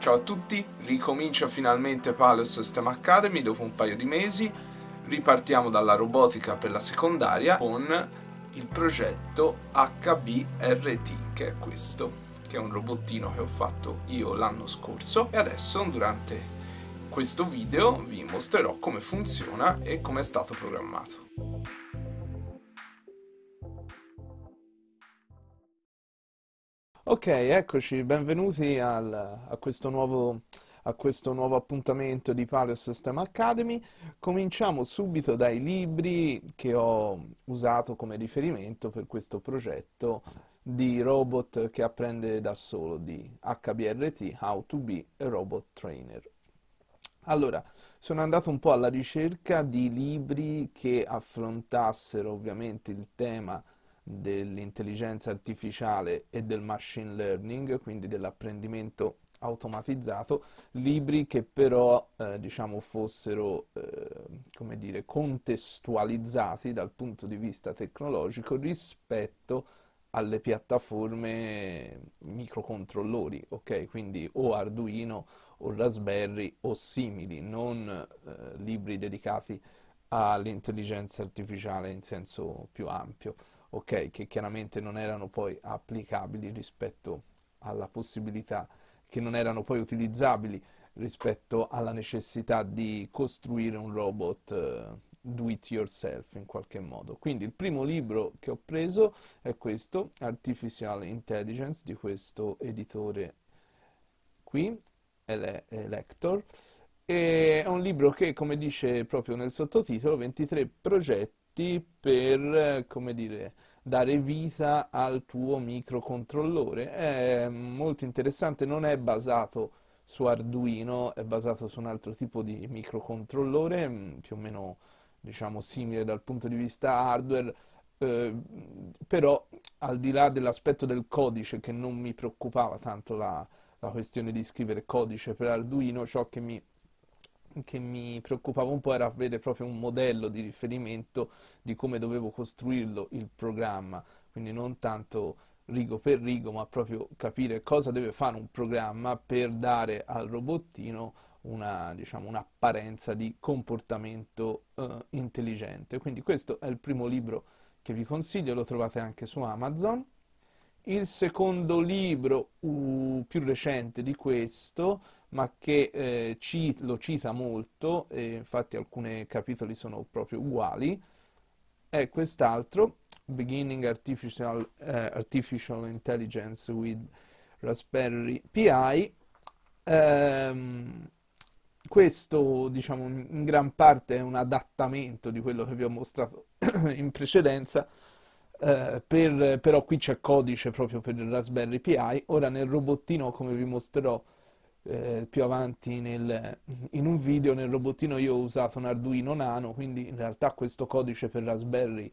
Ciao a tutti, ricomincio finalmente Paleo System Academy dopo un paio di mesi, ripartiamo dalla robotica per la secondaria con il progetto HBRT, che è questo, che è un robottino che ho fatto io l'anno scorso e adesso durante questo video vi mostrerò come funziona e come è stato programmato. Ok, eccoci, benvenuti al, a, questo nuovo, a, questo nuovo, appuntamento di Paleo System Academy. Cominciamo subito dai libri che ho usato come riferimento per questo progetto di robot che apprende da solo di HBRT, How to be a Robot Trainer. Allora, sono andato un po' alla ricerca di libri che affrontassero ovviamente il tema dell'intelligenza artificiale e del machine learning, quindi dell'apprendimento automatizzato, libri che però eh, diciamo fossero eh, come dire, contestualizzati dal punto di vista tecnologico rispetto alle piattaforme microcontrollori, ok? Quindi o Arduino o Raspberry o simili, non eh, libri dedicati all'intelligenza artificiale in senso più ampio ok, che chiaramente non erano poi applicabili rispetto alla possibilità, che non erano poi utilizzabili rispetto alla necessità di costruire un robot eh, do it yourself in qualche modo. Quindi il primo libro che ho preso è questo, Artificial Intelligence, di questo editore qui, Elector. E è un libro che, come dice proprio nel sottotitolo, 23 progetti tutti per, come dire, dare vita al tuo microcontrollore. È molto interessante, non è basato su Arduino, è basato su un altro tipo di microcontrollore, mm, più o meno diciamo simile dal punto di vista hardware, eh, però al di là dell'aspetto del codice che non mi preoccupava tanto la, la questione di scrivere codice per Arduino, ciò che mi che mi preoccupava un po' era avere proprio un modello di riferimento di come dovevo costruirlo il programma, quindi non tanto rigo per rigo, ma proprio capire cosa deve fare un programma per dare al robottino una, diciamo, un'apparenza di comportamento eh, intelligente. Quindi questo è il primo libro che vi consiglio, lo trovate anche su Amazon. Il secondo libro uh, più recente di questo ma che eh, ci, lo cita molto, e infatti alcuni capitoli sono proprio uguali, è quest'altro, Beginning Artificial, eh, Artificial Intelligence with Raspberry Pi, ehm, questo diciamo in gran parte è un adattamento di quello che vi ho mostrato in precedenza, eh, per, però qui c'è codice proprio per il Raspberry Pi, ora nel robottino come vi mostrerò eh, più avanti nel, in un video nel robottino io ho usato un Arduino Nano, quindi in realtà questo codice per Raspberry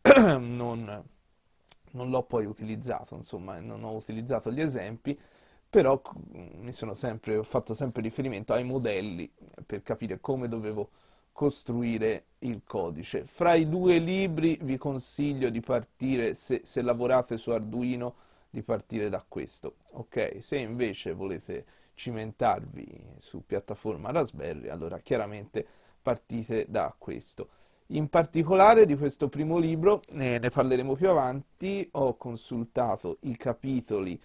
non, non l'ho poi utilizzato, insomma, non ho utilizzato gli esempi, però sempre, ho fatto sempre riferimento ai modelli per capire come dovevo costruire il codice. Fra i due libri vi consiglio di partire, se, se lavorate su Arduino, di partire da questo. Ok, se invece volete cimentarvi su piattaforma Raspberry, allora chiaramente partite da questo. In particolare di questo primo libro, eh, ne parleremo più avanti, ho consultato i capitoli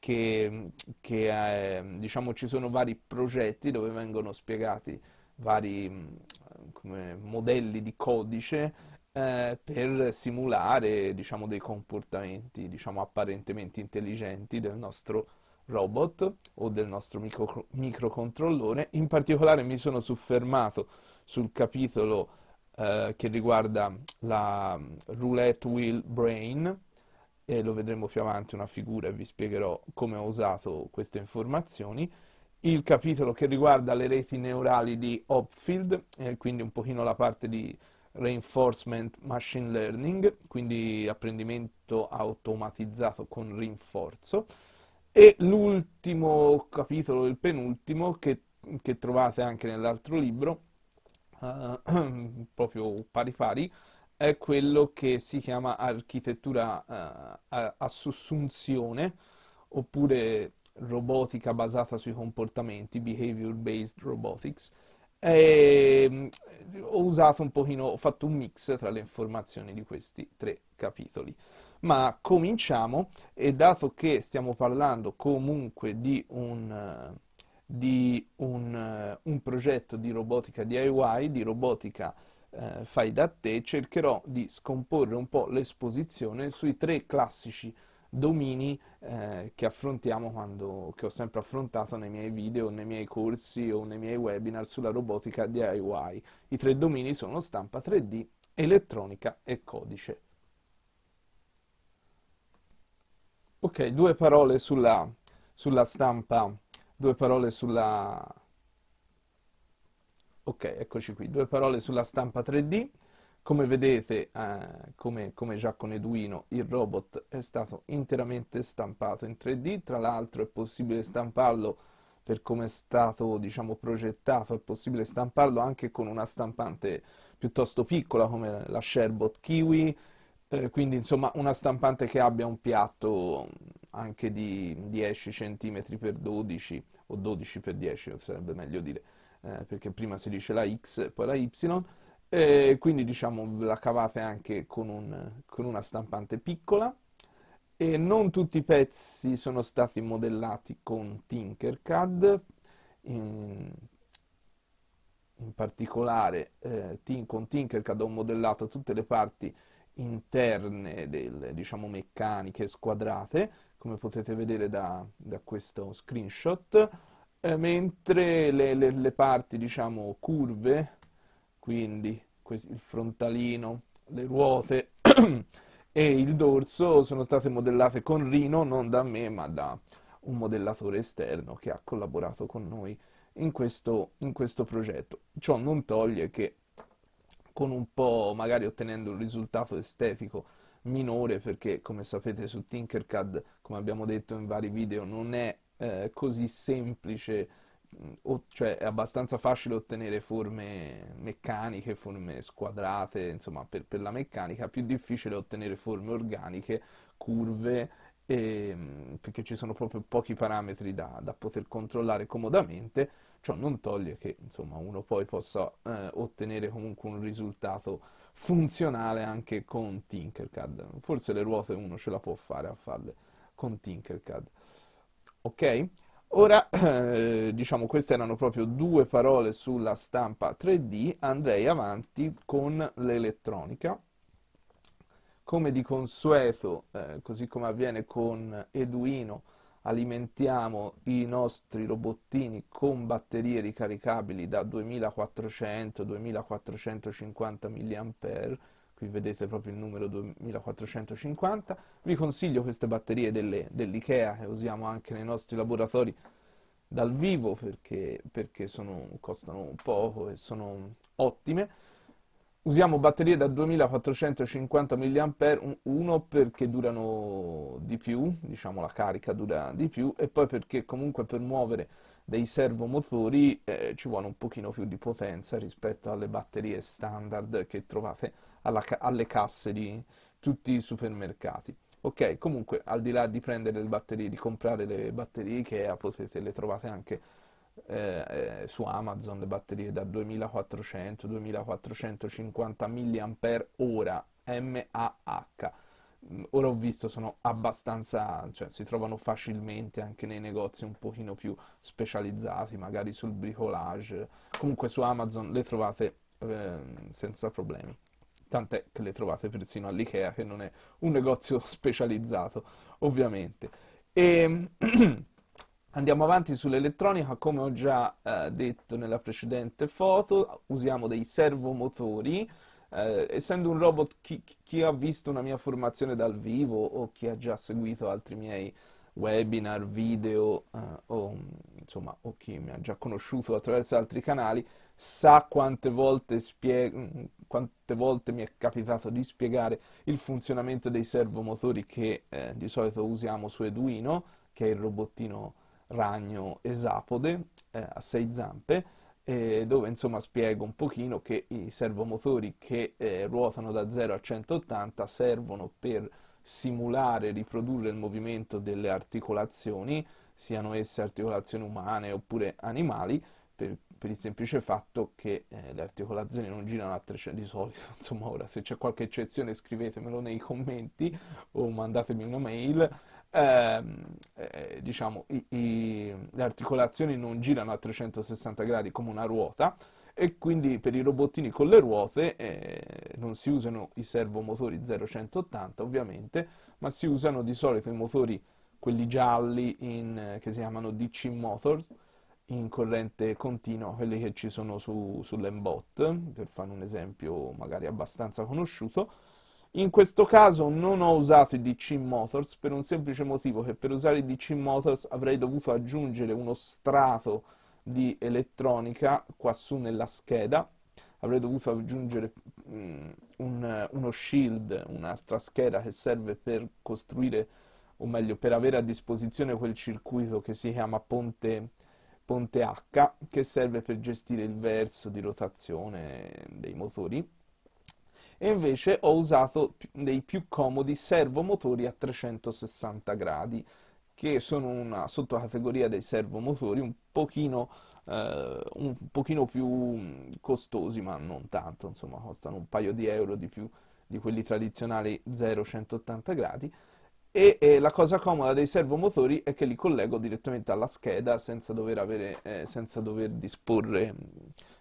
che, che eh, diciamo ci sono vari progetti dove vengono spiegati vari mm, come, modelli di codice eh, per simulare diciamo, dei comportamenti diciamo, apparentemente intelligenti del nostro robot o del nostro micro, microcontrollore. In particolare mi sono soffermato sul capitolo eh, che riguarda la roulette wheel brain e lo vedremo più avanti una figura e vi spiegherò come ho usato queste informazioni. Il capitolo che riguarda le reti neurali di Hopfield, eh, quindi un pochino la parte di reinforcement machine learning, quindi apprendimento automatizzato con rinforzo e l'ultimo capitolo, il penultimo, che, che trovate anche nell'altro libro, uh, proprio pari pari, è quello che si chiama architettura uh, a, a sussunzione, oppure robotica basata sui comportamenti, behavior based robotics, e ho usato un pochino, ho fatto un mix tra le informazioni di questi tre capitoli ma cominciamo e dato che stiamo parlando comunque di un, di un, un progetto di robotica DIY, di robotica eh, fai da te, cercherò di scomporre un po' l'esposizione sui tre classici domini eh, che affrontiamo quando, che ho sempre affrontato nei miei video, nei miei corsi o nei miei webinar sulla robotica DIY. I tre domini sono stampa 3D, elettronica e codice. Ok, due parole sulla, sulla stampa, due parole sulla... Ok, eccoci qui, due parole sulla stampa 3D. Come vedete, eh, come, come, già con Eduino, il robot è stato interamente stampato in 3D, tra l'altro è possibile stamparlo per come è stato diciamo, progettato, è possibile stamparlo anche con una stampante piuttosto piccola come la Sherbot Kiwi, eh, quindi insomma una stampante che abbia un piatto anche di 10 cm x 12 o 12 x 10 sarebbe meglio dire, eh, perché prima si dice la X poi la Y, e quindi diciamo la cavate anche con, un, con una stampante piccola. E non tutti i pezzi sono stati modellati con Tinkercad, in, in particolare eh, con Tinkercad ho modellato tutte le parti interne, delle diciamo meccaniche squadrate, come potete vedere da, da questo screenshot, eh, mentre le, le, le, parti diciamo curve, quindi il frontalino, le ruote e il dorso sono state modellate con Rino, non da me ma da un modellatore esterno che ha collaborato con noi in questo, in questo progetto. Ciò non toglie che con un po' magari ottenendo un risultato estetico minore perché come sapete su Tinkercad come abbiamo detto in vari video non è eh, così semplice mm, o, cioè è abbastanza facile ottenere forme meccaniche, forme squadrate, insomma per, per la meccanica, più difficile ottenere forme organiche, curve, e, ehm, perché ci sono proprio pochi parametri da, da poter controllare comodamente Ciò non toglie che insomma, uno poi possa eh, ottenere comunque un risultato funzionale anche con Tinkercad. Forse le ruote uno ce la può fare a farle con Tinkercad. Ok? Ora, eh, diciamo, queste erano proprio due parole sulla stampa 3D, andrei avanti con l'elettronica. Come di consueto, eh, così come avviene con Eduino, alimentiamo i nostri robottini con batterie ricaricabili da 2400-2450 mAh, qui vedete proprio il numero 2450, vi consiglio queste batterie delle, dell'IKEA che usiamo anche nei nostri laboratori dal vivo perché, perché sono, costano poco e sono ottime. Usiamo batterie da 2450 mAh, perché durano di più, diciamo la carica dura di più, e poi perché comunque per muovere dei servomotori eh, ci vuole un pochino più di potenza rispetto alle batterie standard che trovate ca alle casse di tutti i supermercati. Ok, comunque al di là di prendere le batterie, di comprare le batterie IKEA, potete le trovate anche eh, eh, su Amazon le batterie da 2400-2450 mAh MAH. Ora ho visto sono abbastanza, cioè si trovano facilmente anche nei negozi un pochino più specializzati, magari sul bricolage. Comunque su Amazon le trovate eh, senza problemi. Tant'è che le trovate persino all'IKEA, che non è un negozio specializzato, ovviamente. E ehm, Andiamo avanti sull'elettronica, come ho già eh, detto nella precedente foto, usiamo dei servomotori. Eh, essendo un robot, chi, chi, ha visto una mia formazione dal vivo o chi ha già seguito altri miei webinar, video eh, o, insomma, o chi mi ha già conosciuto attraverso altri canali, sa quante volte, quante volte, mi è capitato di spiegare il funzionamento dei servomotori che eh, di solito usiamo su Eduino, che è il robottino ragno esapode eh, a sei zampe, eh, dove insomma spiego un pochino che i servomotori che eh, ruotano da 0 a 180 servono per simulare, riprodurre il movimento delle articolazioni, siano esse articolazioni umane oppure animali, per, per il semplice fatto che eh, le articolazioni non girano a 300 di solito, insomma ora se c'è qualche eccezione scrivetemelo nei commenti o mandatemi una mail ehm, eh, diciamo, i, i, le articolazioni non girano a 360 gradi come una ruota e quindi per i robottini con le ruote eh, non si usano i servomotori 0180 ovviamente, ma si usano di solito i motori quelli gialli in, eh, che si chiamano DC Motors in corrente continua, quelli che ci sono su, sull'embot, per fare un esempio magari abbastanza conosciuto, in questo caso non ho usato i DC Motors per un semplice motivo che per usare i DC Motors avrei dovuto aggiungere uno strato di elettronica quassù nella scheda avrei dovuto aggiungere um, un, uno shield, un'altra scheda che serve per costruire o meglio per avere a disposizione quel circuito che si chiama ponte, ponte H che serve per gestire il verso di rotazione dei motori e invece ho usato dei più comodi servomotori a 360 gradi che sono una sottocategoria dei servomotori un pochino, eh, un pochino più mm, costosi, ma non tanto, insomma costano un paio di euro di più di quelli tradizionali 0-180 gradi. E, e la cosa comoda dei servomotori è che li collego direttamente alla scheda senza dover, avere, eh, senza dover, disporre, mm,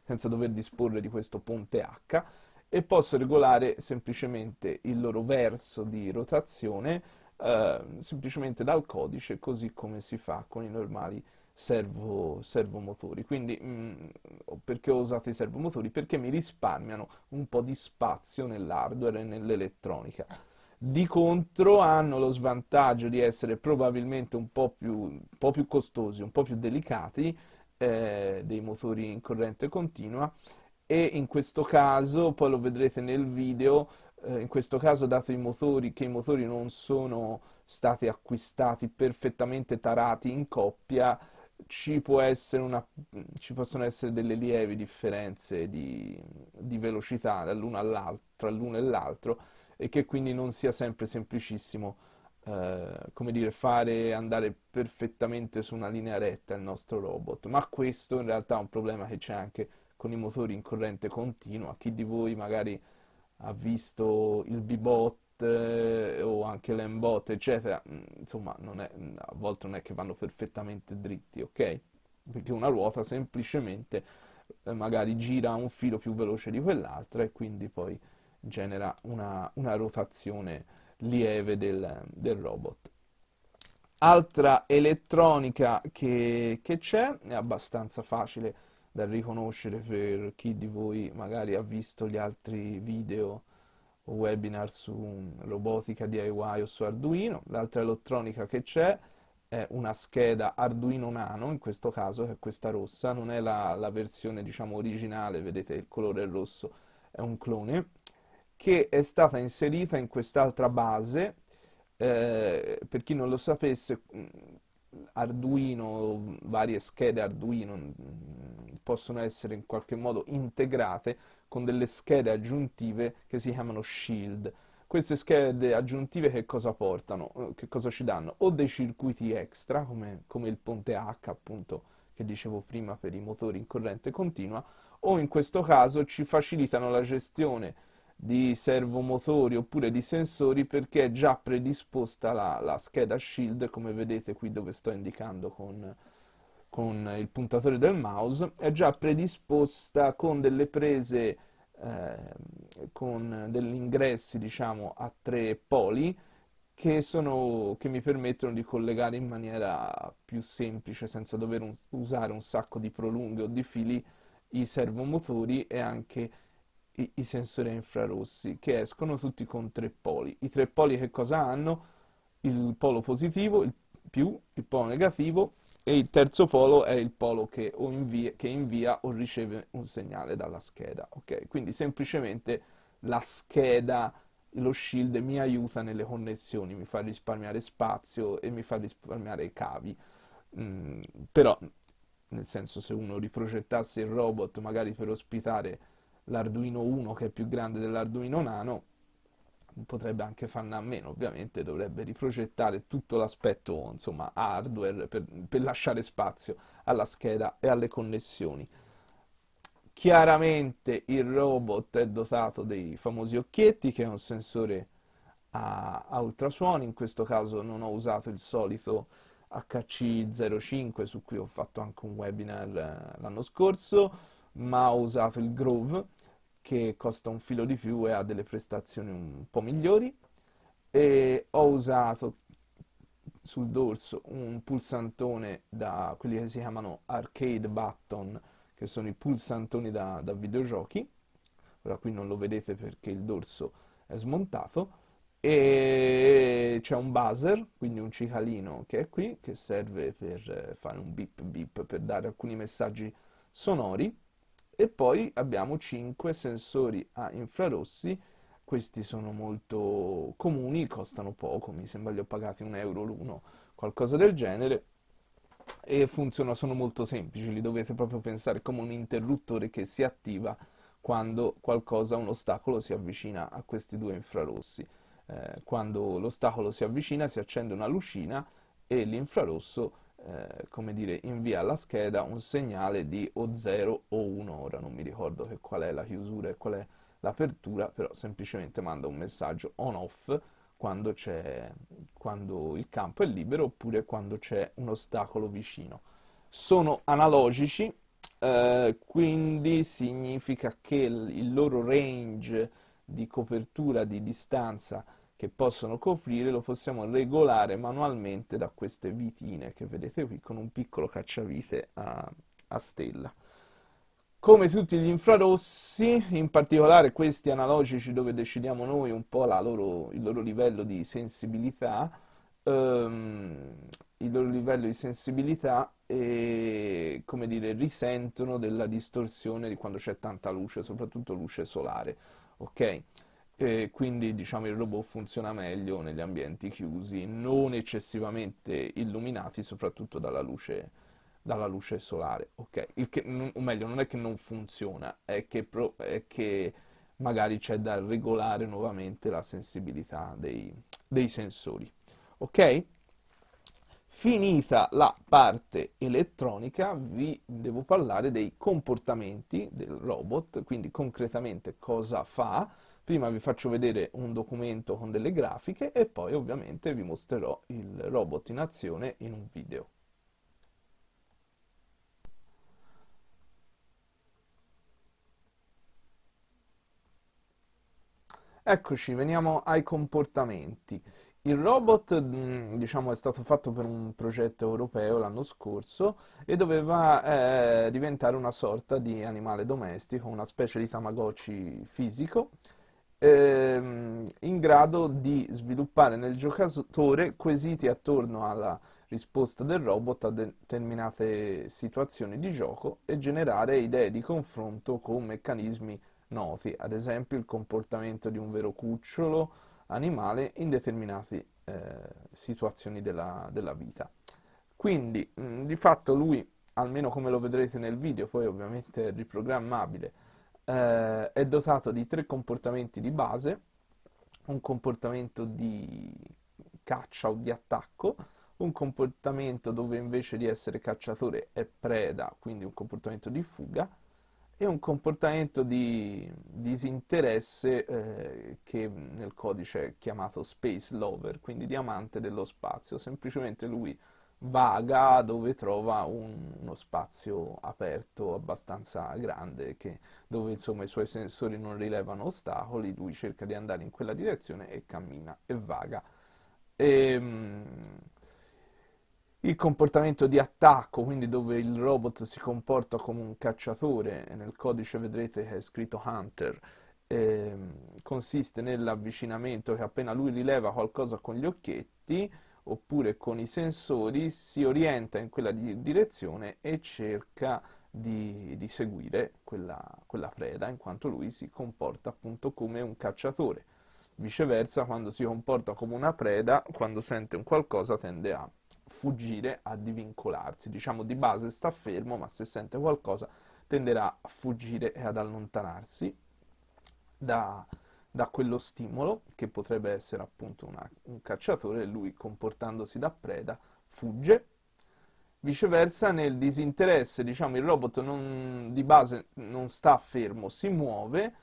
senza dover disporre di questo ponte H e posso regolare semplicemente il loro verso di rotazione eh, semplicemente dal codice così come si fa con i normali servo, servomotori. Quindi mh, mm, perché ho usato i servomotori? Perché mi risparmiano un po' di spazio nell'hardware e nell'elettronica. Di contro hanno lo svantaggio di essere probabilmente un po' più, un po più costosi, un po' più delicati eh, dei motori in corrente continua e in questo caso, poi lo vedrete nel video, eh, in questo caso dato i motori, che i motori non sono stati acquistati perfettamente tarati in coppia, ci, una, ci possono essere delle lievi differenze di, di velocità dall'uno tra l'uno e l'altro e che quindi non sia sempre semplicissimo Uh, come dire, fare andare perfettamente su una linea retta il nostro robot, ma questo in realtà è un problema che c'è anche con i motori in corrente continua. Chi di voi magari ha visto il Bebot eh, o anche l'M-Bot, eccetera, mm, insomma, è, mm, a volte non è che vanno perfettamente dritti, ok? Perché una ruota semplicemente eh, magari gira un filo più veloce di quell'altra e quindi poi genera una, una rotazione lieve del, del robot. Altra elettronica che, che c'è, è abbastanza facile da riconoscere per chi di voi magari ha visto gli altri video o webinar su robotica DIY o su Arduino. L'altra elettronica che c'è è una scheda Arduino Nano, in questo caso è questa rossa, non è la, la versione diciamo originale, vedete il colore rosso, è un clone, che è stata inserita in quest'altra base. Eh, per chi non lo sapesse, Arduino, varie schede Arduino mm, possono essere in qualche modo integrate con delle schede aggiuntive che si chiamano shield. Queste schede aggiuntive che cosa portano? Eh, che cosa ci danno? O dei circuiti extra, come, come il ponte H appunto che dicevo prima per i motori in corrente continua, o in questo caso ci facilitano la gestione di servomotori oppure di sensori perché è già predisposta la, la scheda shield come vedete qui dove sto indicando con, con, il puntatore del mouse è già predisposta con delle prese eh, con degli ingressi diciamo a tre poli che, sono, che, mi permettono di collegare in maniera più semplice senza dover un, usare un sacco di prolunghe o di fili i servomotori e anche i, i sensori infrarossi che escono tutti con tre poli. I tre poli che cosa hanno? Il polo positivo, il più, il polo negativo e il terzo polo è il polo che, o invia, che invia o riceve un segnale dalla scheda. Okay? Quindi semplicemente la scheda, lo shield mi aiuta nelle connessioni, mi fa risparmiare spazio e mi fa risparmiare cavi. Mm, però, nel senso, se uno riprogettasse il robot magari per ospitare l'Arduino 1 che è più grande dell'Arduino Nano potrebbe anche farne a meno, ovviamente dovrebbe riprogettare tutto l'aspetto insomma, hardware per, per, lasciare spazio alla scheda e alle connessioni. Chiaramente il robot è dotato dei famosi occhietti che è un sensore a, a ultrasuoni, in questo caso non ho usato il solito HC05 su cui ho fatto anche un webinar eh, l'anno scorso, ma ho usato il Grove che costa un filo di più e ha delle prestazioni un po' migliori e ho usato sul dorso un pulsantone da quelli che si chiamano arcade button che sono i pulsantoni da, da videogiochi ora qui non lo vedete perché il dorso è smontato e c'è un buzzer, quindi un cicalino che è qui, che serve per eh, fare un bip bip per dare alcuni messaggi sonori e poi abbiamo 5 sensori a infrarossi, questi sono molto comuni, costano poco, mi sembra li ho pagati un euro l'uno, qualcosa del genere, e funzionano, sono molto semplici, li dovete proprio pensare come un interruttore che si attiva quando qualcosa, un ostacolo si avvicina a questi due infrarossi. Eh, quando l'ostacolo si avvicina si accende una lucina e l'infrarosso eh, come dire, invia alla scheda un segnale di o 0 o 1, ora non mi ricordo che qual è la chiusura e qual è l'apertura, però semplicemente manda un messaggio on-off quando, quando il campo è libero oppure quando c'è un ostacolo vicino. Sono analogici, eh, quindi significa che il, il loro range di copertura di distanza che possono coprire lo possiamo regolare manualmente da queste vitine che vedete qui con un piccolo cacciavite a, a stella. Come tutti gli infrarossi, in particolare questi analogici dove decidiamo noi un po' loro, il loro livello di sensibilità, ehm, il loro livello di sensibilità e, come dire, risentono della distorsione di quando c'è tanta luce, soprattutto luce solare. Ok? e quindi diciamo il robot funziona meglio negli ambienti chiusi, non eccessivamente illuminati, soprattutto dalla luce, dalla luce solare. Okay. Che, o meglio, non è che non funziona, è che, pro, è che magari c'è da regolare nuovamente la sensibilità dei, dei sensori. Ok? Finita la parte elettronica, vi devo parlare dei comportamenti del robot, quindi concretamente cosa fa Prima vi faccio vedere un documento con delle grafiche e poi ovviamente vi mostrerò il robot in azione in un video. Eccoci, veniamo ai comportamenti. Il robot, mm, diciamo, è stato fatto per un progetto europeo l'anno scorso e doveva eh, diventare una sorta di animale domestico, una specie di Tamagotchi fisico ehm, in grado di sviluppare nel giocatore quesiti attorno alla risposta del robot a determinate situazioni di gioco e generare idee di confronto con meccanismi noti, ad esempio il comportamento di un vero cucciolo animale in determinate eh, situazioni della, della, vita. Quindi mh, di fatto lui, almeno come lo vedrete nel video, poi ovviamente è riprogrammabile, eh, è dotato di tre comportamenti di base, un comportamento di caccia o di attacco, un comportamento dove invece di essere cacciatore è preda, quindi un comportamento di fuga, e un comportamento di disinteresse eh, che nel codice è chiamato space lover, quindi amante dello spazio, semplicemente lui vaga dove trova un, uno spazio aperto abbastanza grande che, dove insomma i suoi sensori non rilevano ostacoli, lui cerca di andare in quella direzione e cammina e vaga. E, ehm, il comportamento di attacco, quindi dove il robot si comporta come un cacciatore, nel codice vedrete che è scritto Hunter, eh, consiste nell'avvicinamento che appena lui rileva qualcosa con gli occhietti, oppure con i sensori si orienta in quella di direzione e cerca di, di seguire quella, quella, preda in quanto lui si comporta appunto come un cacciatore. Viceversa, quando si comporta come una preda, quando sente un qualcosa tende a fuggire, a divincolarsi. Diciamo di base sta fermo, ma se sente qualcosa tenderà a fuggire e ad allontanarsi da, da quello stimolo, che potrebbe essere appunto una, un cacciatore, lui comportandosi da preda fugge. Viceversa, nel disinteresse, diciamo, il robot non, di base non sta fermo, si muove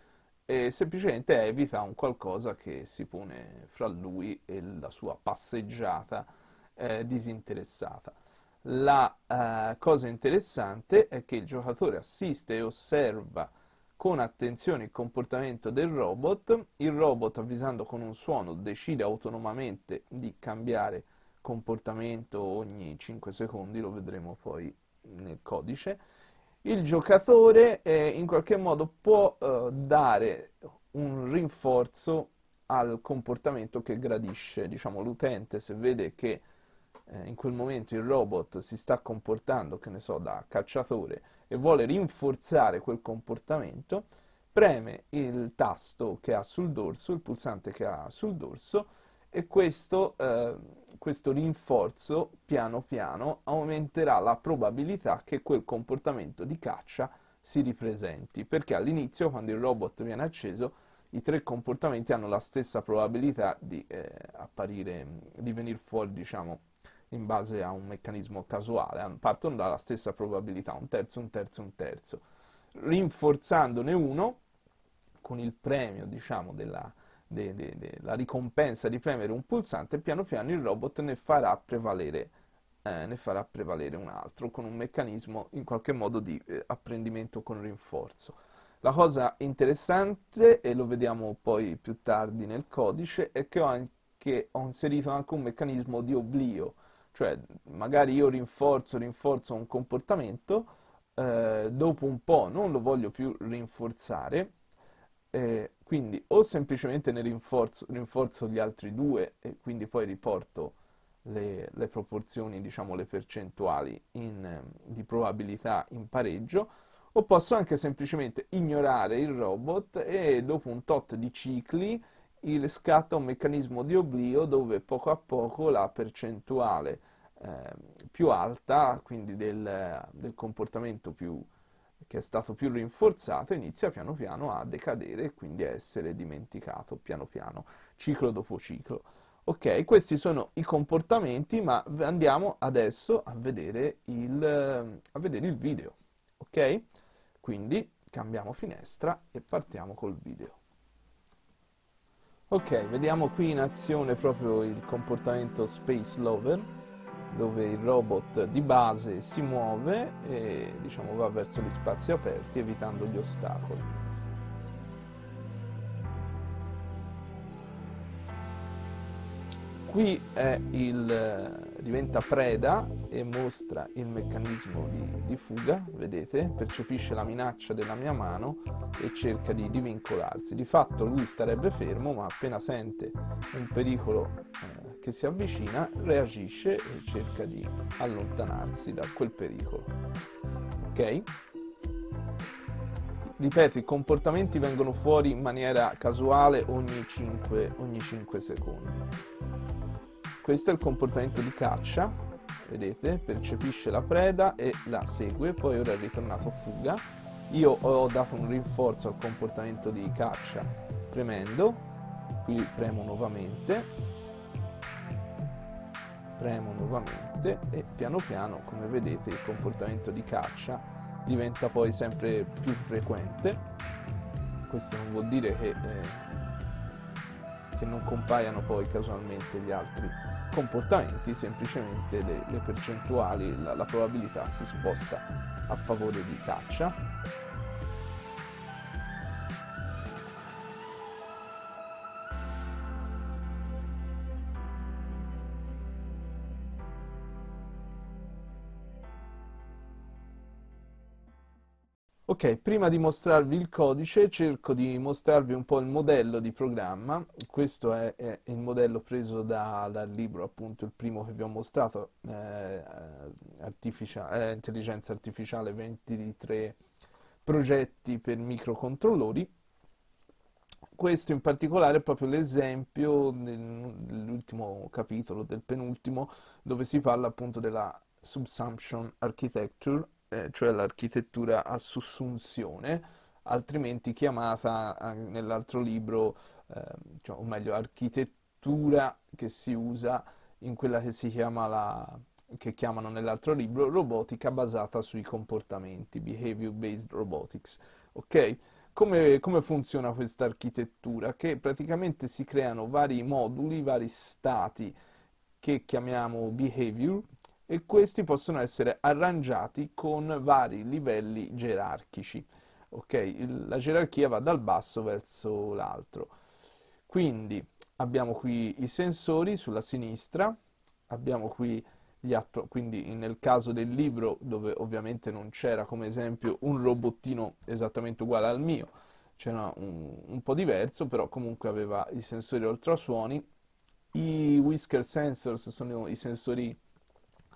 e semplicemente evita un qualcosa che si pone fra lui e la sua passeggiata eh, disinteressata. La eh, cosa interessante è che il giocatore assiste e osserva con attenzione al comportamento del robot, il robot avvisando con un suono decide autonomamente di cambiare comportamento ogni 5 secondi, lo vedremo poi nel codice. Il giocatore eh, in qualche modo può eh, dare un rinforzo al comportamento che gradisce diciamo, l'utente se vede che eh, in quel momento il robot si sta comportando, che ne so, da cacciatore e vuole rinforzare quel comportamento, preme il tasto che ha sul dorso, il pulsante che ha sul dorso e questo, eh, questo rinforzo piano piano aumenterà la probabilità che quel comportamento di caccia si ripresenti, perché all'inizio quando il robot viene acceso i tre comportamenti hanno la stessa probabilità di eh, apparire, di venire fuori, diciamo, in base a un meccanismo casuale, partono dalla stessa probabilità, un terzo, un terzo, un terzo. Rinforzandone uno, con il premio, diciamo, della, de, de, de, la ricompensa di premere un pulsante, piano piano il robot ne farà prevalere eh, ne farà prevalere un altro con un meccanismo in qualche modo di eh, apprendimento con rinforzo. La cosa interessante, e lo vediamo poi più tardi nel codice, è che ho, anche, ho inserito anche un meccanismo di oblio, cioè, magari io rinforzo, rinforzo un comportamento, eh, dopo un po' non lo voglio più rinforzare, eh, quindi o semplicemente ne rinforzo, rinforzo, gli altri due e quindi poi riporto le, le proporzioni, diciamo le percentuali in, di probabilità in pareggio, o posso anche semplicemente ignorare il robot e dopo un tot di cicli il scatta un meccanismo di oblio dove poco a poco la percentuale eh, più alta, quindi del, del comportamento più, che è stato più rinforzato, inizia piano piano a decadere e quindi a essere dimenticato piano piano, ciclo dopo ciclo. Ok, questi sono i comportamenti, ma andiamo adesso a vedere il, a vedere il video. Ok? Quindi cambiamo finestra e partiamo col video. Ok, vediamo qui in azione proprio il comportamento Space Lover, dove il robot di base si muove e diciamo, va verso gli spazi aperti evitando gli ostacoli. Qui è il diventa preda e mostra il meccanismo di, di, fuga, vedete, percepisce la minaccia della mia mano e cerca di, divincolarsi. Di fatto lui starebbe fermo, ma appena sente un pericolo eh, che si avvicina, reagisce e cerca di allontanarsi da quel pericolo. Ok? ripeto, i comportamenti vengono fuori in maniera casuale ogni 5, ogni 5 secondi. Questo è il comportamento di caccia, vedete, percepisce la preda e la segue, poi ora è ritornato fuga. Io ho dato un rinforzo al comportamento di caccia premendo, qui premo nuovamente, premo nuovamente e piano piano, come vedete, il comportamento di caccia diventa poi sempre più frequente. Questo non vuol dire che eh, che non compaiano poi casualmente gli altri comportamenti, semplicemente le, le percentuali, la, la probabilità si sposta a favore di caccia Ok, prima di mostrarvi il codice cerco di mostrarvi un po' il modello di programma. Questo è, è il modello preso da, dal libro, appunto il primo che vi ho mostrato, eh, artificial, eh, Intelligenza Artificiale 23 progetti per microcontrollori. Questo in particolare è proprio l'esempio dell'ultimo capitolo, del penultimo, dove si parla appunto della Subsumption Architecture eh, cioè l'architettura a sussunzione, altrimenti chiamata eh, nell'altro libro, eh, cioè, o meglio, architettura che si usa in quella che si chiama la che chiamano nell'altro libro robotica basata sui comportamenti, behavior based robotics. Ok? Come, come funziona questa architettura? Che praticamente si creano vari moduli, vari stati che chiamiamo behavior, e questi possono essere arrangiati con vari livelli gerarchici. Okay? La gerarchia va dal basso verso l'altro. Quindi abbiamo qui i sensori sulla sinistra, abbiamo qui gli atto, quindi nel caso del libro dove ovviamente non c'era come esempio un robottino esattamente uguale al mio, c'era un, un po' diverso, però comunque aveva i sensori ultrasuoni, i whisker sensors sono i sensori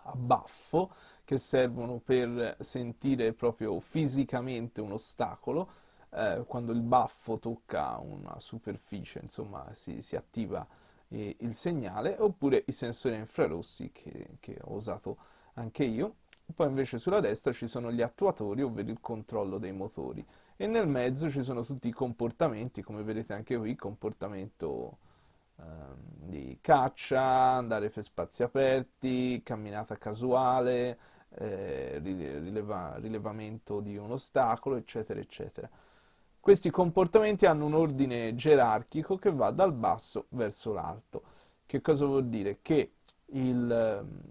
a baffo che servono per sentire proprio fisicamente un ostacolo. Eh, quando il baffo tocca una superficie, insomma, si, si attiva eh, il segnale, oppure i sensori infrarossi che, che ho usato anche io. Poi invece sulla destra ci sono gli attuatori, ovvero il controllo dei motori. E nel mezzo ci sono tutti i comportamenti, come vedete anche qui, comportamento Ehm, di caccia, andare per spazi aperti, camminata casuale, eh, rileva, rilevamento di un ostacolo, eccetera, eccetera. Questi comportamenti hanno un ordine gerarchico che va dal basso verso l'alto. Che cosa vuol dire? Che il, ehm,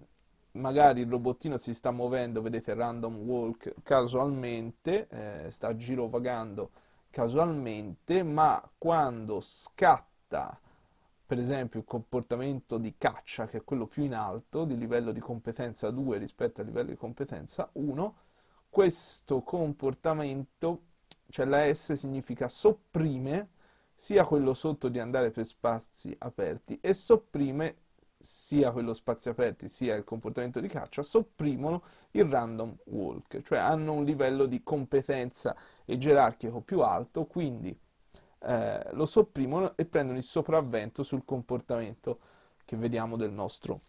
magari il robottino si sta muovendo, vedete, random walk casualmente, eh, sta girovagando casualmente, ma quando scatta per esempio il comportamento di caccia, che è quello più in alto, di livello di competenza 2 rispetto al livello di competenza 1, questo comportamento, cioè la S significa sopprime sia quello sotto di andare per spazi aperti e sopprime sia quello spazi aperti sia il comportamento di caccia, sopprimono il random walk, cioè hanno un livello di competenza e gerarchico più alto, quindi eh, lo sopprimono e prendono il sopravvento sul comportamento che vediamo del nostro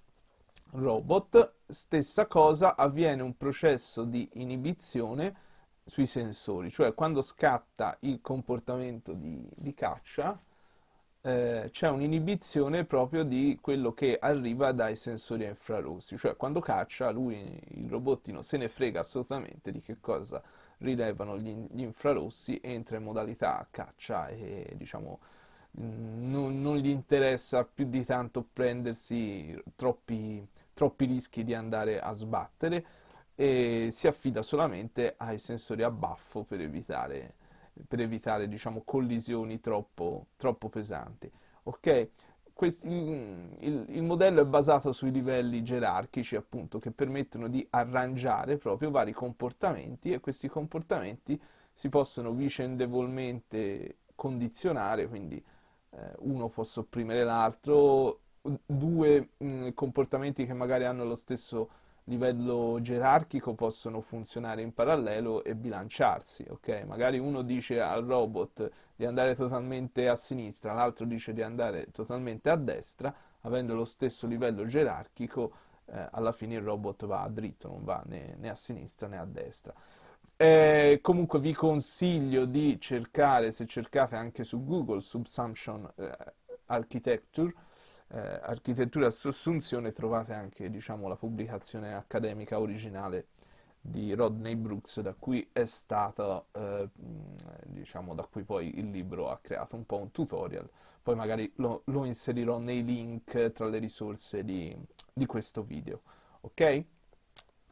robot. Stessa cosa avviene un processo di inibizione sui sensori, cioè quando scatta il comportamento di, di caccia eh, c'è un'inibizione proprio di quello che arriva dai sensori infrarossi, cioè quando caccia lui, il robottino, se ne frega assolutamente di che cosa rilevano gli, gli infrarossi, entra in modalità caccia e diciamo non, non, gli interessa più di tanto prendersi troppi, troppi rischi di andare a sbattere e si affida solamente ai sensori a baffo per evitare, per evitare diciamo, collisioni troppo, troppo pesanti. Ok? Questi, il, il, modello è basato sui livelli gerarchici, appunto, che permettono di arrangiare proprio vari comportamenti e questi comportamenti si possono vicendevolmente condizionare, quindi eh, uno può sopprimere l'altro, due mh, mm, comportamenti che magari hanno lo stesso livello gerarchico possono funzionare in parallelo e bilanciarsi, ok? Magari uno dice al robot di andare totalmente a sinistra, l'altro dice di andare totalmente a destra, avendo lo stesso livello gerarchico, eh, alla fine il robot va a dritto, non va né, né a sinistra né a destra. Eh, comunque vi consiglio di cercare, se cercate anche su Google, Subsumption eh, Architecture, eh, Architettura e Sossunzione trovate anche diciamo, la pubblicazione accademica originale di Rodney Brooks da cui è stata eh, diciamo da cui poi il libro ha creato un po' un tutorial poi magari lo, lo inserirò nei link tra le risorse di, di, questo video ok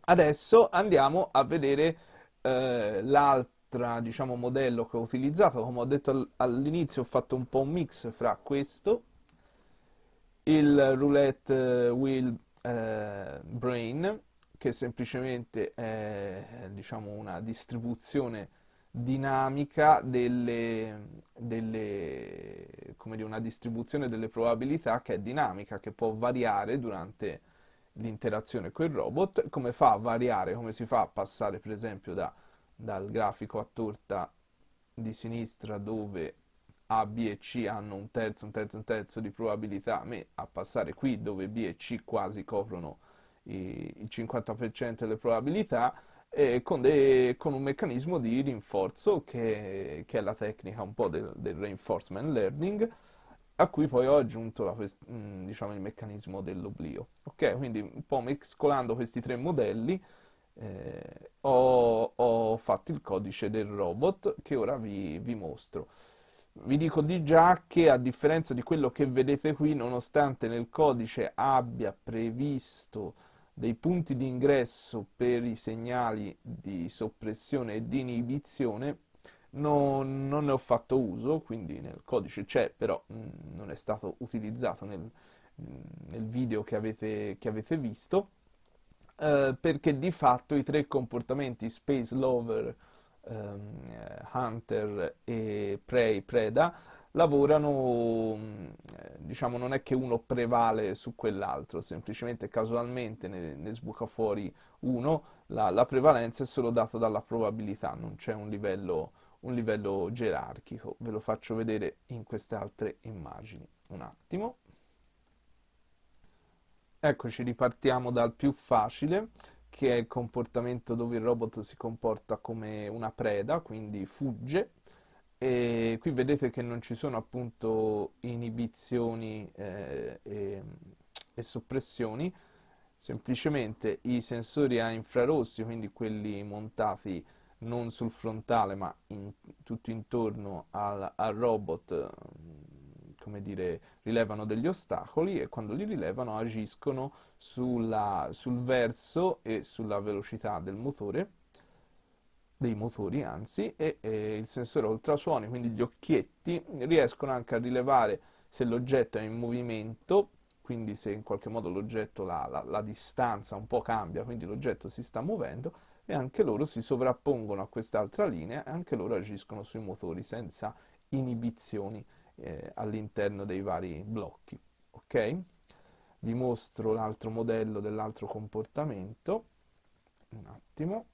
adesso andiamo a vedere eh, l'altra diciamo modello che ho utilizzato come ho detto all'inizio ho fatto un po' un mix fra questo il roulette eh, wheel eh, brain che semplicemente è diciamo, una distribuzione dinamica delle, delle come dire, una distribuzione delle probabilità che è dinamica, che può variare durante l'interazione con il robot, come fa a variare, come si fa a passare per esempio da, dal grafico a torta di sinistra dove a, B e C hanno un terzo, un terzo, un terzo di probabilità, a me a passare qui dove B e C quasi coprono il 50% delle probabilità, eh, con, de, con, un meccanismo di rinforzo che, che è la tecnica un po' del, del, reinforcement learning, a cui poi ho aggiunto la, mm, diciamo, il meccanismo dell'oblio. Ok, quindi un po' mescolando questi tre modelli. Eh, ho, ho, fatto il codice del robot che ora vi, vi mostro vi dico di già che a differenza di quello che vedete qui, nonostante nel codice abbia previsto dei punti di ingresso per i segnali di soppressione e di inibizione, non, non ne ho fatto uso, quindi nel codice c'è, però mh, mm, non è stato utilizzato nel, mm, nel video che avete, che avete visto, eh, perché di fatto i tre comportamenti space lover Ehm, Hunter e Prey Preda lavorano, mm, diciamo non è che uno prevale su quell'altro, semplicemente casualmente ne, ne sbuca fuori uno, la, la, prevalenza è solo data dalla probabilità, non c'è un livello, un livello gerarchico, ve lo faccio vedere in queste altre immagini. Un attimo. Eccoci, ripartiamo dal più facile che è il comportamento dove il robot si comporta come una preda, quindi fugge. E qui vedete che non ci sono appunto inibizioni eh, e, e soppressioni, semplicemente i sensori a infrarossi, quindi quelli montati non sul frontale ma in, tutto intorno al, al robot come dire, rilevano degli ostacoli e quando li rilevano agiscono sulla, sul verso e sulla velocità del motore, dei motori anzi, e, e il sensore ultrasuoni, quindi gli occhietti, riescono anche a rilevare se l'oggetto è in movimento, quindi se in qualche modo l'oggetto, la, la, la distanza un po' cambia, quindi l'oggetto si sta muovendo, e anche loro si sovrappongono a quest'altra linea e anche loro agiscono sui motori senza inibizioni eh, all'interno dei vari blocchi. Ok? Vi mostro l'altro modello dell'altro comportamento. Un attimo.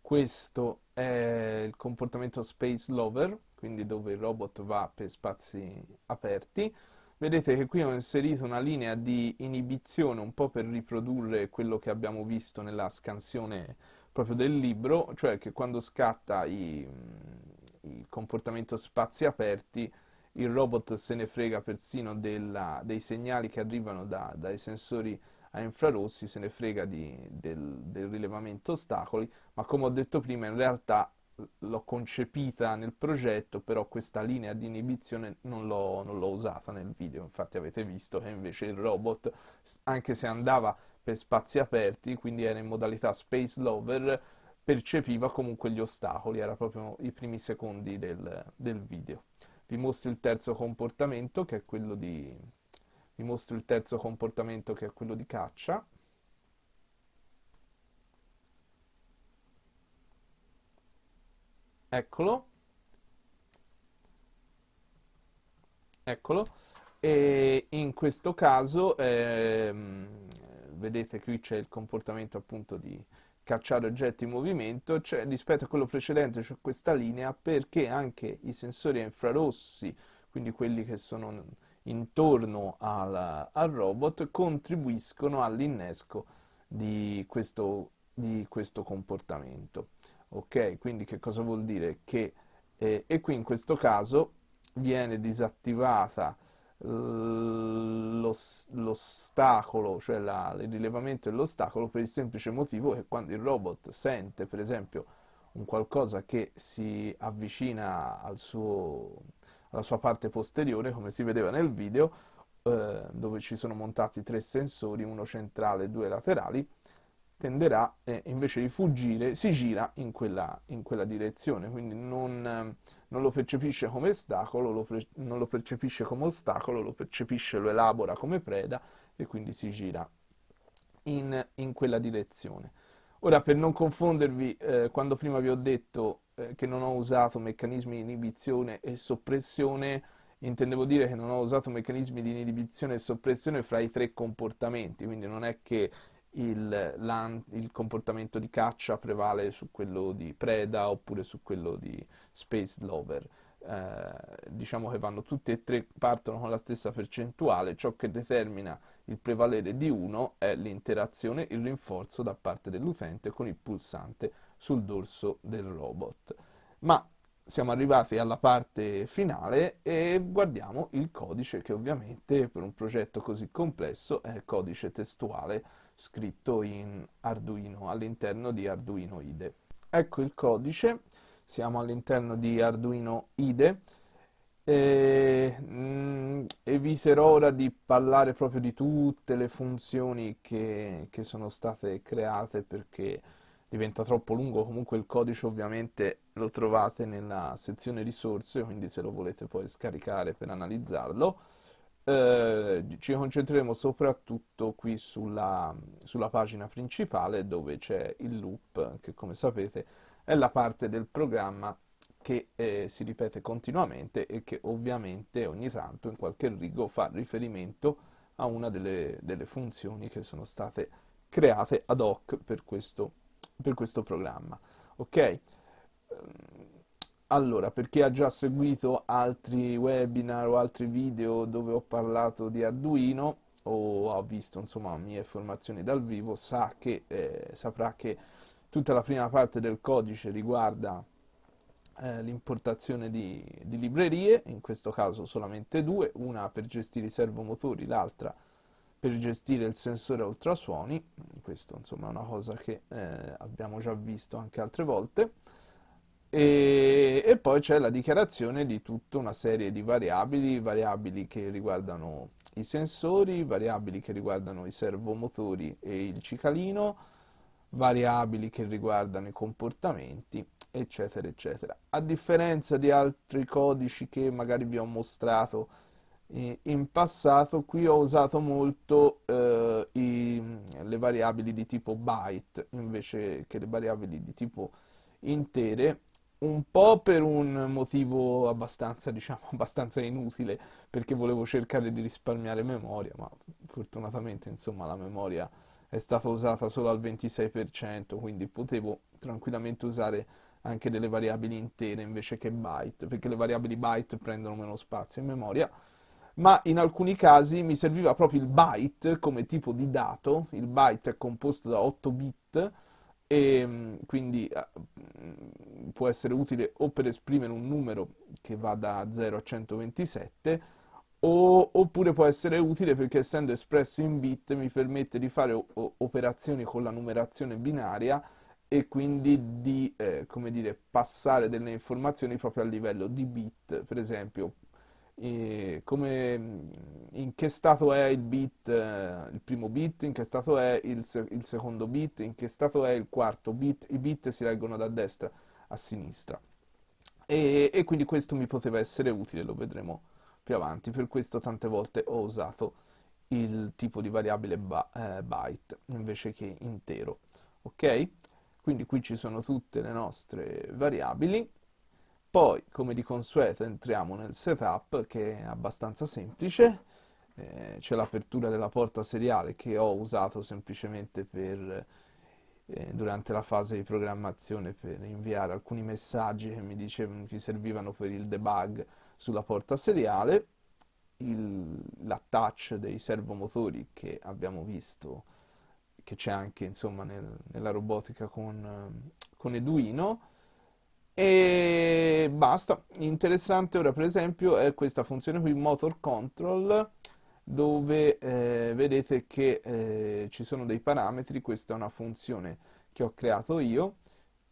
Questo è il comportamento space lover, quindi dove il robot va per spazi aperti. Vedete che qui ho inserito una linea di inibizione un po' per riprodurre quello che abbiamo visto nella scansione proprio del libro, cioè che quando scatta i, mm, il comportamento spazi aperti il robot se ne frega persino della, dei segnali che arrivano da, dai sensori a infrarossi, se ne frega di, del, del rilevamento ostacoli, ma come ho detto prima in realtà l'ho concepita nel progetto, però questa linea di inibizione non l'ho, non l'ho, usata nel video. Infatti avete visto che invece il robot, anche se andava per spazi aperti, quindi era in modalità space lover, percepiva comunque gli ostacoli, era proprio i primi secondi del, del video vi mostro il terzo comportamento che è quello di, vi mostro il terzo comportamento che è quello di caccia. Eccolo. Eccolo. E in questo caso ehm, vedete qui c'è il comportamento appunto di, cacciare oggetti in movimento, cioè, rispetto a quello precedente c'è cioè questa linea perché anche i sensori a infrarossi, quindi quelli che sono intorno al, al robot, contribuiscono all'innesco di questo, di questo comportamento. Ok, quindi che cosa vuol dire? Che, eh, e qui in questo caso viene disattivata l'ostacolo, cioè la, il rilevamento dell'ostacolo per il semplice motivo che quando il robot sente per esempio un qualcosa che si avvicina al suo, alla sua parte posteriore come si vedeva nel video eh, dove ci sono montati tre sensori, uno centrale e due laterali tenderà eh, invece di fuggire si gira in quella, in quella direzione quindi non, non lo percepisce come ostacolo, lo pre- non lo percepisce come ostacolo, lo percepisce, lo elabora come preda e quindi si gira in, in quella direzione. Ora, per non confondervi, eh, quando prima vi ho detto eh, che non ho usato meccanismi di inibizione e soppressione, intendevo dire che non ho usato meccanismi di inibizione e soppressione fra i tre comportamenti, quindi non è che il, il, comportamento di caccia prevale su quello di preda oppure su quello di space lover. Eh, diciamo che vanno tutti e tre partono con la stessa percentuale, ciò che determina il prevalere di uno è l'interazione, il rinforzo da parte dell'utente con il pulsante sul dorso del robot. Ma siamo arrivati alla parte finale e guardiamo il codice che ovviamente per un progetto così complesso è il codice testuale scritto in Arduino all'interno di Arduino IDE. Ecco il codice, siamo all'interno di Arduino IDE e, mh, mm, eviterò ora di parlare proprio di tutte le funzioni che, che sono state create perché diventa troppo lungo, comunque il codice ovviamente lo trovate nella sezione risorse, quindi se lo volete poi scaricare per analizzarlo. Ehm, ci concentreremo soprattutto qui sulla, sulla pagina principale dove c'è il loop che come sapete è la parte del programma che eh, si ripete continuamente e che ovviamente ogni tanto in qualche rigo fa riferimento a una delle, delle funzioni che sono state create ad hoc per questo, per questo programma. Ok? Ehm, allora, per chi ha già seguito altri webinar o altri video dove ho parlato di Arduino o ha visto insomma mie formazioni dal vivo, sa che, eh, saprà che tutta la prima parte del codice riguarda eh, l'importazione di, di, librerie, in questo caso solamente due, una per gestire i servomotori, l'altra per gestire il sensore a ultrasuoni, questo insomma è una cosa che eh, abbiamo già visto anche altre volte. E, e, poi c'è la dichiarazione di tutta una serie di variabili, variabili che riguardano i sensori, variabili che riguardano i servomotori e il cicalino, variabili che riguardano i comportamenti, eccetera, eccetera. A differenza di altri codici che magari vi ho mostrato eh, in passato, qui ho usato molto eh, i, le variabili di tipo byte invece che le variabili di tipo intere un po' per un motivo abbastanza, diciamo, abbastanza inutile, perché volevo cercare di risparmiare memoria, ma fortunatamente, insomma, la memoria è stata usata solo al 26%, quindi potevo tranquillamente usare anche delle variabili intere invece che byte, perché le variabili byte prendono meno spazio in memoria, ma in alcuni casi mi serviva proprio il byte come tipo di dato, il byte è composto da 8 bit, e mm, quindi ah, mm, può essere utile o per esprimere un numero che va da 0 a 127 o, oppure può essere utile perché essendo espresso in bit mi permette di fare operazioni con la numerazione binaria e quindi di eh, dire, passare delle informazioni proprio a livello di bit, per esempio come, mm, in che stato è il bit, eh, il primo bit, in che stato è il, il, secondo bit, in che stato è il quarto bit, i bit si leggono da destra a sinistra. E, e quindi questo mi poteva essere utile, lo vedremo più avanti, per questo tante volte ho usato il tipo di variabile eh, byte invece che intero. Ok? Quindi qui ci sono tutte le nostre variabili poi, come di consueto, entriamo nel setup che è abbastanza semplice. Eh, c'è l'apertura della porta seriale che ho usato semplicemente per, eh, durante la fase di programmazione per inviare alcuni messaggi che mi dicevano che servivano per il debug sulla porta seriale. l'attach dei servomotori che abbiamo visto, che c'è anche insomma, nel, nella robotica con, eh, con Eduino e basta interessante ora per esempio è questa funzione qui motor control dove eh, vedete che eh, ci sono dei parametri questa è una funzione che ho creato io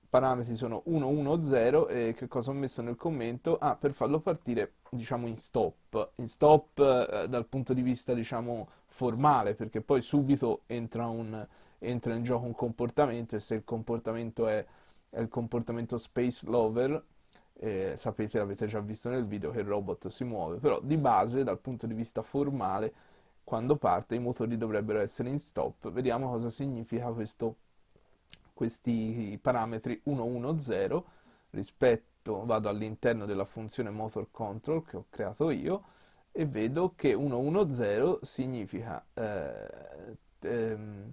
parametri sono 110 e che cosa ho messo nel commento? Ah, per farlo partire diciamo in stop, in stop eh, dal punto di vista diciamo formale perché poi subito entra, un, entra in gioco un comportamento e se il comportamento è è il comportamento space lover, eh, sapete, l'avete già visto nel video, che il robot si muove, però di base, dal punto di vista formale, quando parte i motori dovrebbero essere in stop. Vediamo cosa significa questo, questi parametri 110 rispetto, vado all'interno della funzione motor control che ho creato io e vedo che 110 significa eh, ehm,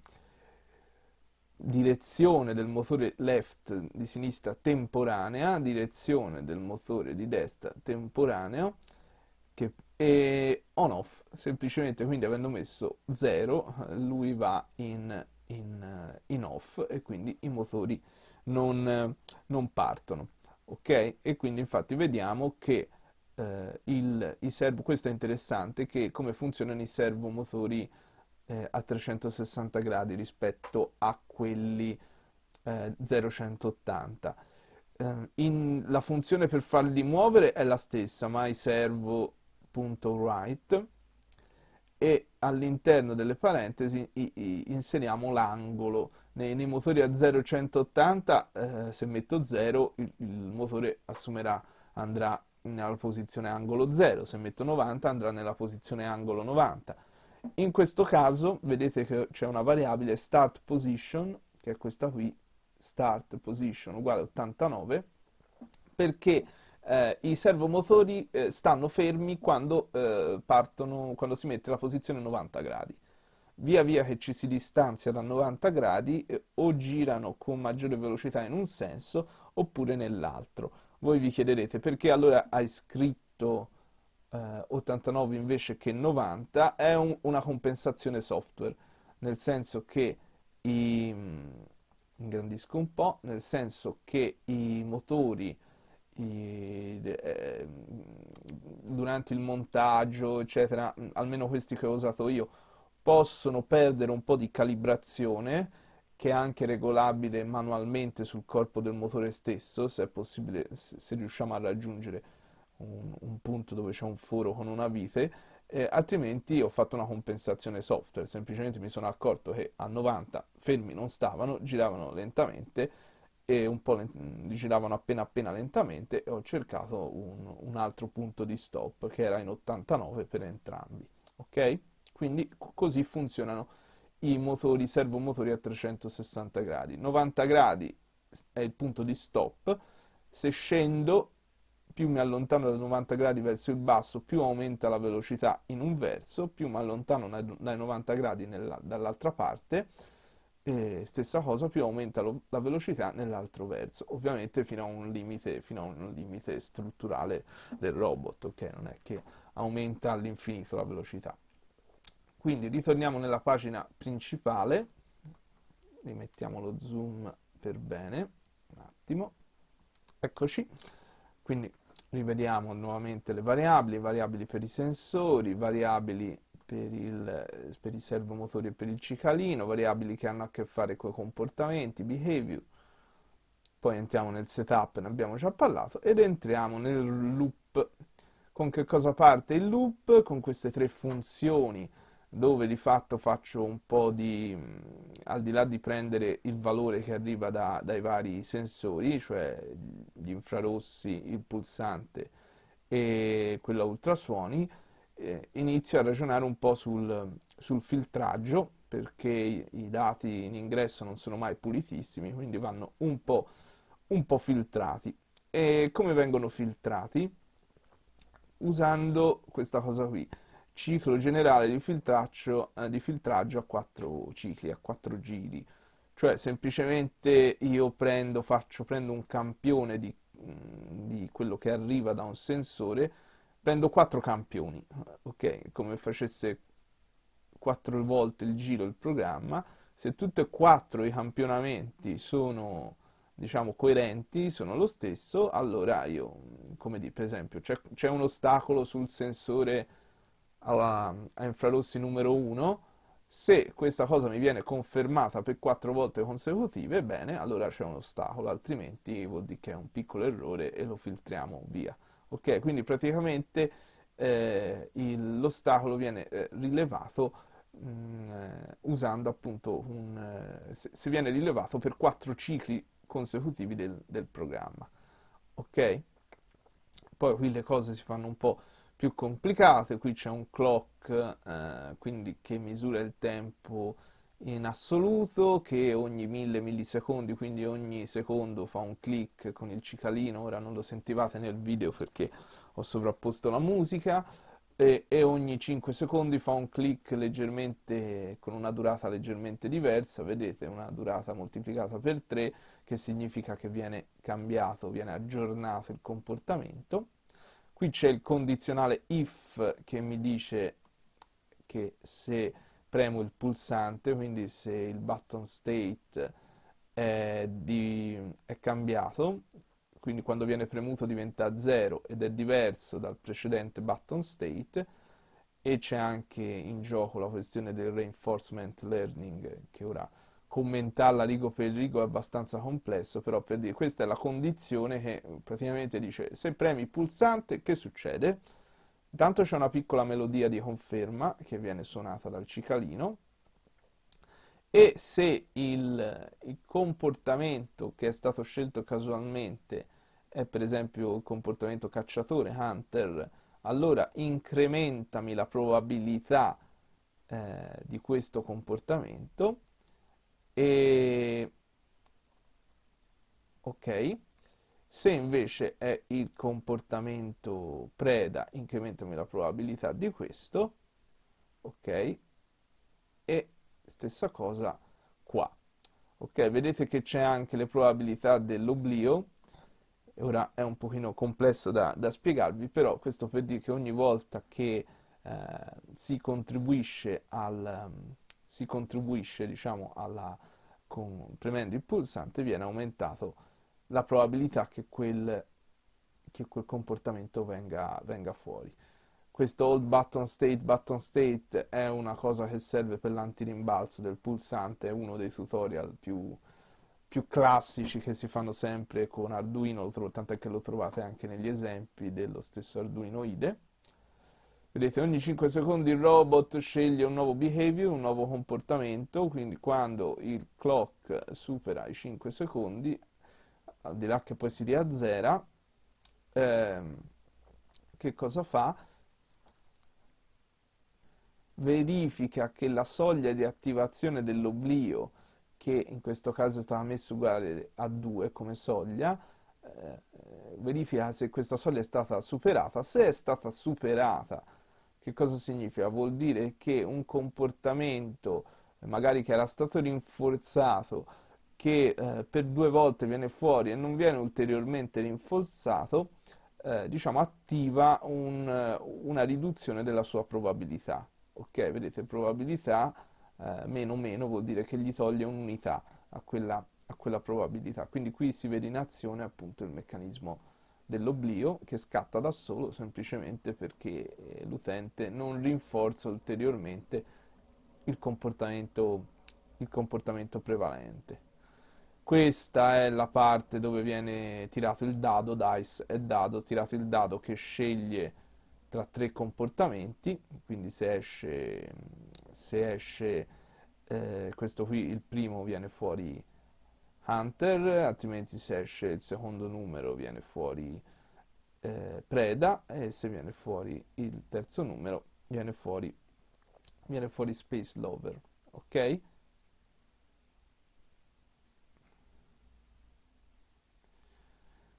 direzione del motore left di sinistra temporanea, direzione del motore di destra temporaneo che, e on off, semplicemente quindi avendo messo 0 lui va in, in, in off e quindi i motori non, non, partono. Ok? E quindi infatti vediamo che eh, il, i servo, questo è interessante, che come funzionano i servomotori motori eh, a 360 gradi rispetto a quelli eh, 0180. Eh, in, la funzione per farli muovere è la stessa, myServo.write e all'interno delle parentesi i, i, inseriamo l'angolo. Nei, nei, motori a 0180, eh, se metto 0, il, il motore assumerà, andrà nella posizione angolo 0, se metto 90 andrà nella posizione angolo 90 in questo caso vedete che c'è una variabile start position, che è questa qui, start position uguale 89, perché eh, i servomotori eh, stanno fermi quando, eh, partono, quando si mette la posizione 90 gradi. Via via che ci si distanzia da 90 gradi eh, o girano con maggiore velocità in un senso oppure nell'altro. Voi vi chiederete perché allora hai scritto eh, 89 invece che 90 è un, una compensazione software, nel senso che i, mm, ingrandisco un po', nel senso che i motori i, eh, durante il montaggio, eccetera, mm, almeno questi che ho usato io, possono perdere un po' di calibrazione che è anche regolabile manualmente sul corpo del motore stesso, se è possibile, se, se riusciamo a raggiungere un, un punto dove c'è un foro con una vite, eh, altrimenti ho fatto una compensazione software, semplicemente mi sono accorto che a 90 fermi non stavano, giravano lentamente e un po' lent- mm, giravano appena appena lentamente e ho cercato un, un altro punto di stop che era in 89 per entrambi, ok? Quindi c- così funzionano i motori, servomotori a 360 gradi. 90 gradi è il punto di stop, se scendo più mi allontano da 90 gradi verso il basso, più aumenta la velocità in un verso, più mi allontano dai 90 gradi dall'altra parte, e stessa cosa, più aumenta lo, la velocità nell'altro verso, ovviamente fino a, limite, fino a un limite, strutturale del robot, ok? Non è che aumenta all'infinito la velocità. Quindi ritorniamo nella pagina principale, rimettiamo lo zoom per bene, un attimo, eccoci, quindi rivediamo nuovamente le variabili, variabili per i sensori, variabili per, il, per i servomotore e per il cicalino, variabili che hanno a che fare con i comportamenti, behavior, poi entriamo nel setup, ne abbiamo già parlato, ed entriamo nel loop. Con che cosa parte il loop? Con queste tre funzioni dove di fatto faccio un po' di, mm, al di là di prendere il valore che arriva da, dai vari sensori, cioè gli infrarossi, il pulsante e quello a ultrasuoni, eh, inizio a ragionare un po' sul, sul filtraggio, perché i dati in ingresso non sono mai pulitissimi, quindi vanno un po', un po filtrati. E come vengono filtrati? Usando questa cosa qui ciclo generale di, eh, di filtraggio a quattro cicli, a quattro giri. Cioè semplicemente io prendo, faccio, prendo un campione di, mm, di, quello che arriva da un sensore, prendo quattro campioni, ok? Come facesse quattro volte il giro il programma. Se tutti e quattro i campionamenti sono diciamo coerenti sono lo stesso allora io come dire per esempio c'è, un ostacolo sul sensore a, a infrarossi numero 1, se questa cosa mi viene confermata per 4 volte consecutive, bene, allora c'è un ostacolo, altrimenti vuol dire che è un piccolo errore e lo filtriamo via. Ok, quindi praticamente eh, l'ostacolo viene eh, rilevato mh, mm, eh, usando appunto un... Eh, se, se, viene rilevato per 4 cicli consecutivi del, del programma. Ok? Poi qui le cose si fanno un po' più complicate, qui c'è un clock eh, quindi che misura il tempo in assoluto che ogni mille millisecondi, quindi ogni secondo fa un click con il cicalino, ora non lo sentivate nel video perché ho sovrapposto la musica, e, e ogni 5 secondi fa un click leggermente, con una durata leggermente diversa, vedete una durata moltiplicata per 3 che significa che viene cambiato, viene aggiornato il comportamento Qui c'è il condizionale if che mi dice che se premo il pulsante, quindi se il button state è, di, è cambiato, quindi quando viene premuto diventa 0 ed è diverso dal precedente button state, e c'è anche in gioco la questione del reinforcement learning che ora commentarla rigo per rigo è abbastanza complesso, però per dire questa è la condizione che eh, praticamente dice se premi il pulsante che succede? Intanto c'è una piccola melodia di conferma che viene suonata dal cicalino e se il, il comportamento che è stato scelto casualmente è per esempio il comportamento cacciatore, hunter, allora incrementami la probabilità eh, di questo comportamento e... Ok. Se invece è il comportamento preda, incrementami la probabilità di questo, ok? E stessa cosa qua. Ok, vedete che c'è anche le probabilità dell'oblio, ora è un pochino complesso da, da, spiegarvi, però questo per dire che ogni volta che eh, si contribuisce, al, si contribuisce diciamo, alla con, premendo il pulsante viene aumentato la probabilità che quel, che quel comportamento venga, venga fuori. Questo old button state button state è una cosa che serve per l'antirimbalzo del pulsante, è uno dei tutorial più, più classici che si fanno sempre con Arduino, tanto che lo trovate anche negli esempi dello stesso Arduino IDE. Vedete, ogni 5 secondi il robot sceglie un nuovo behavior, un nuovo comportamento, quindi quando il clock supera i 5 secondi, al di là che poi si riazzera, ehm, che cosa fa? Verifica che la soglia di attivazione dell'oblio, che in questo caso stava messa uguale a 2 come soglia, eh, verifica se questa soglia è stata superata. Se è stata superata, che cosa significa? Vuol dire che un comportamento, magari che era stato rinforzato, che eh, per due volte viene fuori e non viene ulteriormente rinforzato, eh, diciamo attiva un, una riduzione della sua probabilità. Ok, vedete, probabilità eh, meno meno vuol dire che gli toglie un'unità a quella, a quella probabilità. Quindi qui si vede in azione appunto il meccanismo dell'oblio che scatta da solo semplicemente perché eh, l'utente non rinforza ulteriormente il comportamento, il comportamento prevalente. Questa è la parte dove viene tirato il dado, dice e dado, tirato il dado che sceglie tra tre comportamenti, quindi se esce, se esce eh, questo qui, il primo viene fuori Hunter, altrimenti se esce il secondo numero viene fuori eh, Preda e se viene fuori il terzo numero viene fuori, viene fuori Space Lover, ok?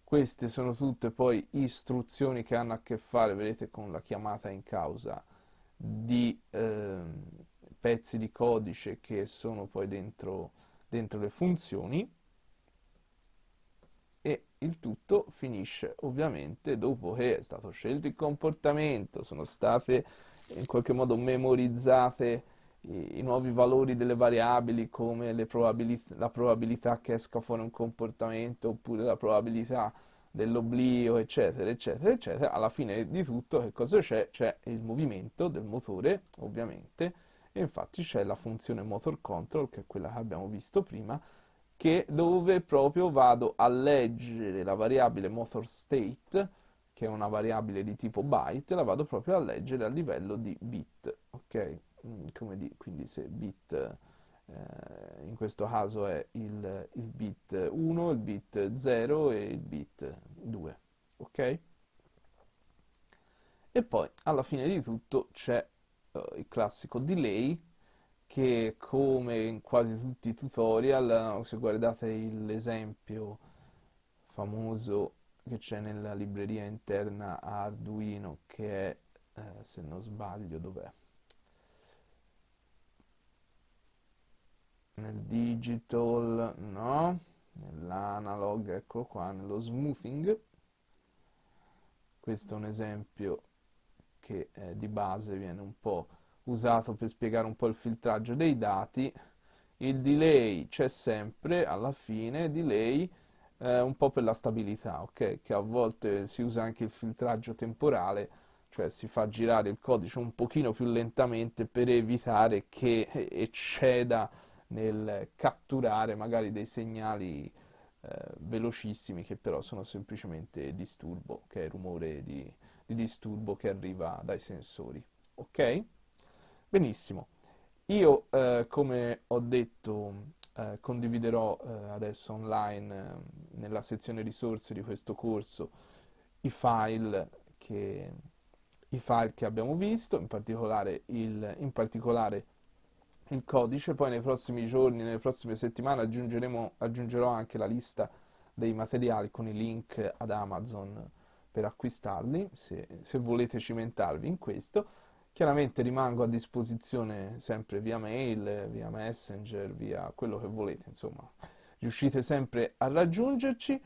Queste sono tutte poi istruzioni che hanno a che fare, vedete, con la chiamata in causa di eh, pezzi di codice che sono poi dentro dentro le funzioni e il tutto finisce ovviamente dopo che è stato scelto il comportamento, sono state in qualche modo memorizzate i, i nuovi valori delle variabili come probabilit la probabilità che esca fuori un comportamento oppure la probabilità dell'oblio, eccetera, eccetera, eccetera. Alla fine di tutto che cosa c'è? C'è il movimento del motore, ovviamente, e infatti c'è la funzione motor control che è quella che abbiamo visto prima che dove proprio vado a leggere la variabile motor state che è una variabile di tipo byte la vado proprio a leggere a livello di bit ok mm, di, quindi se bit eh, in questo caso è il, il bit 1 il bit 0 e il bit 2 ok e poi alla fine di tutto c'è eh, il classico delay che come in quasi tutti i tutorial, eh, se guardate l'esempio famoso che c'è nella libreria interna a Arduino che è, eh, se non sbaglio, dov'è? Nel digital, no, nell'analog, eccolo qua, nello smoothing. Questo è un esempio che eh, di base viene un po' usato per spiegare un po' il filtraggio dei dati. Il delay c'è sempre alla fine, delay eh, un po' per la stabilità, ok? Che a volte si usa anche il filtraggio temporale, cioè si fa girare il codice un pochino più lentamente per evitare che ecceda nel catturare magari dei segnali eh, velocissimi che però sono semplicemente disturbo, che okay? è rumore di, di disturbo che arriva dai sensori. Ok? Benissimo. Io, eh, come ho detto, eh, condividerò eh, adesso online eh, nella sezione risorse di questo corso i file che, i file che abbiamo visto, in particolare, il, in particolare il codice, poi nei prossimi giorni, nelle prossime settimane aggiungerò anche la lista dei materiali con i link ad Amazon per acquistarli, se, se volete cimentarvi in questo. Chiaramente rimango a disposizione sempre via mail, via messenger, via quello che volete, insomma, riuscite sempre a raggiungerci.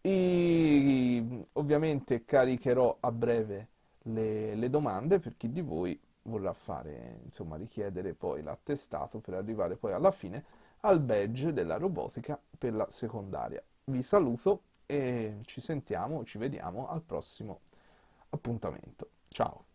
E ovviamente caricherò a breve le, le, domande per chi di voi vorrà fare, insomma, richiedere poi l'attestato per arrivare poi alla fine al badge della robotica per la secondaria. Vi saluto e ci sentiamo, ci vediamo al prossimo appuntamento. Ciao!